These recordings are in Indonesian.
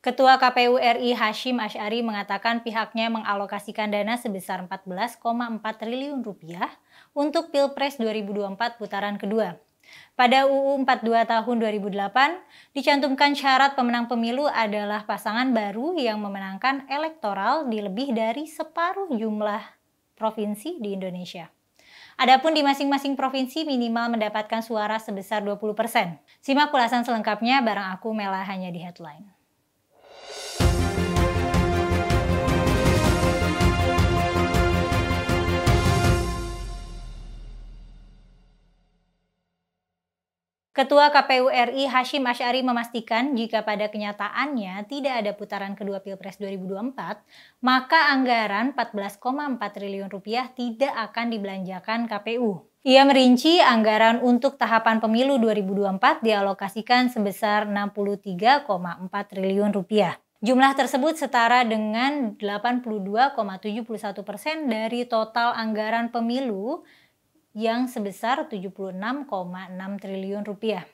Ketua KPU RI Hashim Ash'ari mengatakan pihaknya mengalokasikan dana sebesar 14,4 triliun rupiah untuk Pilpres 2024 putaran kedua. Pada UU 42 tahun 2008, dicantumkan syarat pemenang pemilu adalah pasangan baru yang memenangkan elektoral di lebih dari separuh jumlah provinsi di Indonesia. Adapun di masing-masing provinsi minimal mendapatkan suara sebesar 20%. Simak ulasan selengkapnya bareng aku Mela hanya di headline. Ketua KPU RI Hashim Ash'ari memastikan jika pada kenyataannya tidak ada putaran kedua Pilpres 2024, maka anggaran 14,4 triliun rupiah tidak akan dibelanjakan KPU. Ia merinci anggaran untuk tahapan pemilu 2024 dialokasikan sebesar 63,4 triliun rupiah. Jumlah tersebut setara dengan 82,71 persen dari total anggaran pemilu yang sebesar 76,6 triliun rupiah.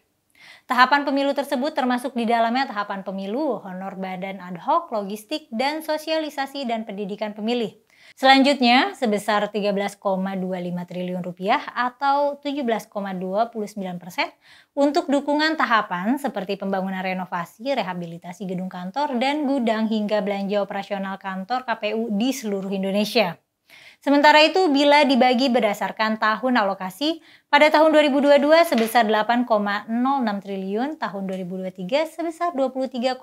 Tahapan pemilu tersebut termasuk di dalamnya tahapan pemilu, honor badan ad hoc, logistik, dan sosialisasi dan pendidikan pemilih. Selanjutnya, sebesar 13,25 triliun rupiah atau 17,29 persen untuk dukungan tahapan seperti pembangunan renovasi, rehabilitasi gedung kantor, dan gudang hingga belanja operasional kantor KPU di seluruh Indonesia. Sementara itu, bila dibagi berdasarkan tahun alokasi, pada tahun 2022 sebesar 8,06 triliun, tahun 2023 sebesar 23,85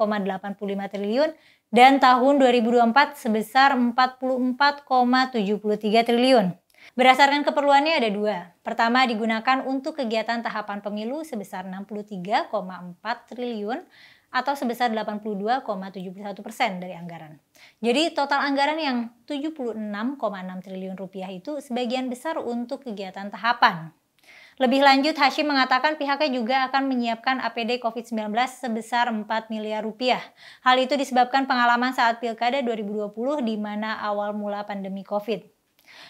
triliun, dan tahun 2024 sebesar 44,73 triliun. Berdasarkan keperluannya ada dua. Pertama digunakan untuk kegiatan tahapan pemilu sebesar 63,4 triliun atau sebesar 82,71 persen dari anggaran. Jadi total anggaran yang 76,6 triliun rupiah itu sebagian besar untuk kegiatan tahapan. Lebih lanjut, Hashim mengatakan pihaknya juga akan menyiapkan APD COVID-19 sebesar 4 miliar rupiah. Hal itu disebabkan pengalaman saat Pilkada 2020 di mana awal mula pandemi COVID.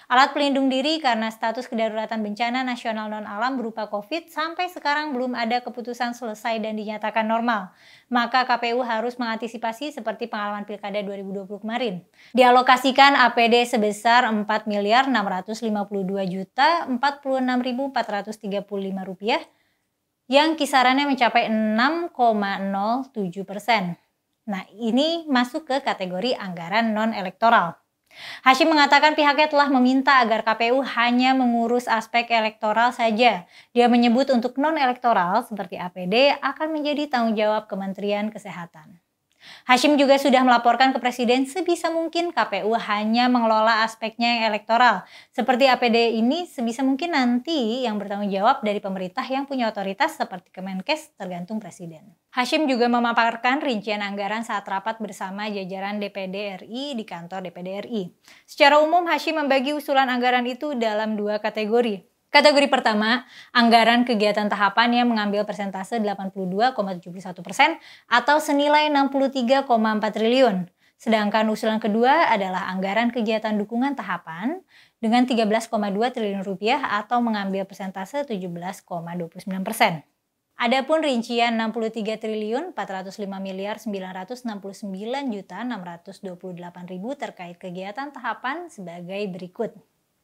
Alat pelindung diri karena status kedaruratan bencana nasional non-alam berupa COVID sampai sekarang belum ada keputusan selesai dan dinyatakan normal. Maka KPU harus mengantisipasi seperti pengalaman Pilkada 2020 kemarin. Dialokasikan APD sebesar 4 miliar 652 juta 46.435 rupiah yang kisarannya mencapai 6,07 persen. Nah, ini masuk ke kategori anggaran non-elektoral. Hashim mengatakan pihaknya telah meminta agar KPU hanya mengurus aspek elektoral saja. Dia menyebut untuk non-elektoral seperti APD akan menjadi tanggung jawab Kementerian Kesehatan. Hashim juga sudah melaporkan ke Presiden sebisa mungkin KPU hanya mengelola aspeknya yang elektoral. Seperti APD ini sebisa mungkin nanti yang bertanggung jawab dari pemerintah yang punya otoritas seperti Kemenkes tergantung Presiden. Hashim juga memaparkan rincian anggaran saat rapat bersama jajaran DPD RI di kantor DPD RI. Secara umum Hashim membagi usulan anggaran itu dalam dua kategori, Kategori pertama, anggaran kegiatan tahapan yang mengambil persentase 82,71 persen atau senilai 63,4 triliun. Sedangkan usulan kedua adalah anggaran kegiatan dukungan tahapan dengan 13,2 triliun rupiah atau mengambil persentase 17,29 persen. Adapun rincian 63 triliun 405 miliar 969 juta 628 ribu terkait kegiatan tahapan sebagai berikut.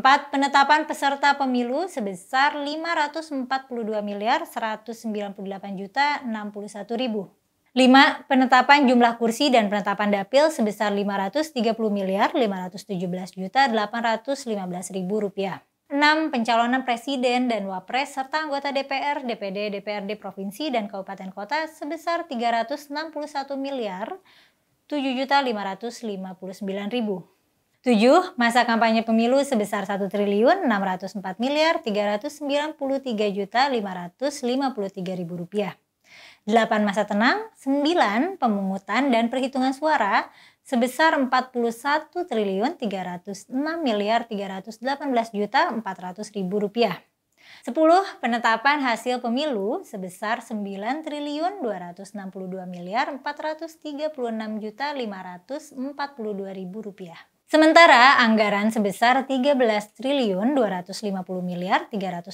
4. Penetapan peserta pemilu sebesar 542 miliar 198 juta 61 ribu. 5. Penetapan jumlah kursi dan penetapan dapil sebesar 530 miliar 517 juta 815 ribu rupiah. 6. Pencalonan presiden dan wapres serta anggota DPR, DPD, DPRD provinsi dan kabupaten kota sebesar 361 miliar 7 juta 559 ribu. 7. Masa kampanye pemilu sebesar satu triliun enam ratus empat miliar tiga ratus sembilan puluh tiga juta lima lima ratus puluh tiga ribu rupiah. 8. Masa tenang 9. Pemungutan dan perhitungan suara sebesar empat puluh satu triliun tiga ratus enam miliar tiga ratus delapan belas juta empat ratus ribu rupiah. 10. Penetapan hasil pemilu sebesar sembilan triliun dua ratus enam puluh dua miliar empat ratus tiga puluh enam juta lima ratus empat puluh dua ribu rupiah. Sementara anggaran sebesar 13 triliun 250 miliar 342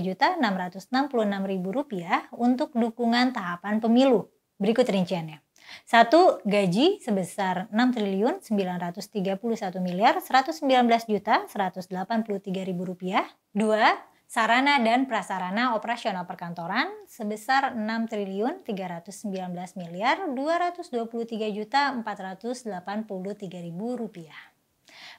juta 666 ribu rupiah untuk dukungan tahapan pemilu. Berikut rinciannya. 1. Gaji sebesar 6 triliun 931 miliar 119 juta 183 ribu rupiah. 2 sarana dan prasarana operasional perkantoran sebesar 6 triliun 319 miliar 223 juta 483 ribu rupiah.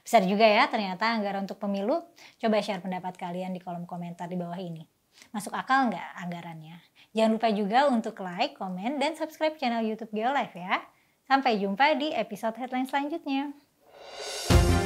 Besar juga ya ternyata anggaran untuk pemilu. Coba share pendapat kalian di kolom komentar di bawah ini. Masuk akal nggak anggarannya? Jangan lupa juga untuk like, komen, dan subscribe channel YouTube Geolife ya. Sampai jumpa di episode headline selanjutnya.